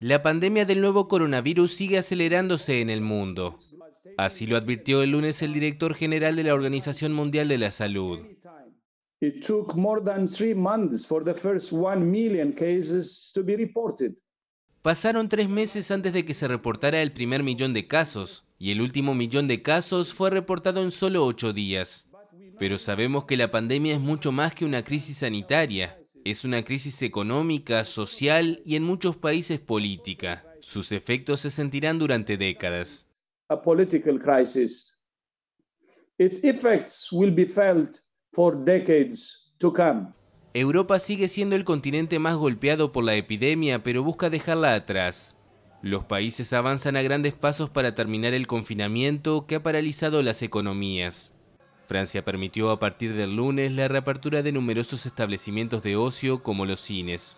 La pandemia del nuevo coronavirus sigue acelerándose en el mundo. Así lo advirtió el lunes el director general de la Organización Mundial de la Salud. Pasaron tres meses antes de que se reportara el primer millón de casos, y el último millón de casos fue reportado en solo ocho días. Pero sabemos que la pandemia es mucho más que una crisis sanitaria. Es una crisis económica, social y en muchos países política. Sus efectos se sentirán durante décadas. Europa sigue siendo el continente más golpeado por la epidemia, pero busca dejarla atrás. Los países avanzan a grandes pasos para terminar el confinamiento que ha paralizado las economías. Francia permitió a partir del lunes la reapertura de numerosos establecimientos de ocio como los cines.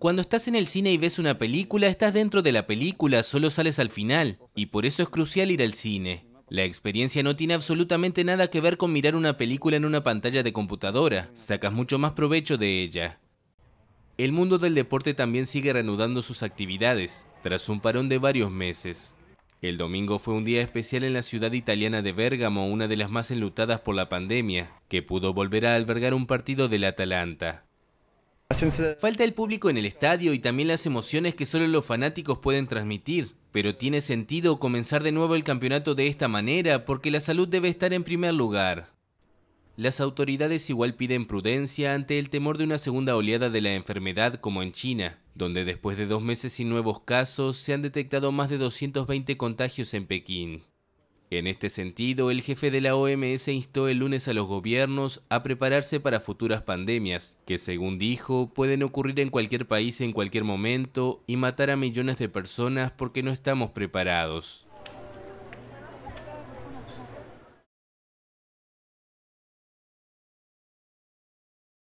Cuando estás en el cine y ves una película, estás dentro de la película, solo sales al final, y por eso es crucial ir al cine. La experiencia no tiene absolutamente nada que ver con mirar una película en una pantalla de computadora, sacas mucho más provecho de ella. El mundo del deporte también sigue reanudando sus actividades, tras un parón de varios meses. El domingo fue un día especial en la ciudad italiana de Bérgamo, una de las más enlutadas por la pandemia, que pudo volver a albergar un partido del Atalanta. Falta el público en el estadio y también las emociones que solo los fanáticos pueden transmitir, pero tiene sentido comenzar de nuevo el campeonato de esta manera porque la salud debe estar en primer lugar. Las autoridades igual piden prudencia ante el temor de una segunda oleada de la enfermedad como en China, donde después de dos meses sin nuevos casos se han detectado más de 220 contagios en Pekín. En este sentido, el jefe de la OMS instó el lunes a los gobiernos a prepararse para futuras pandemias, que según dijo pueden ocurrir en cualquier país en cualquier momento y matar a millones de personas porque no estamos preparados.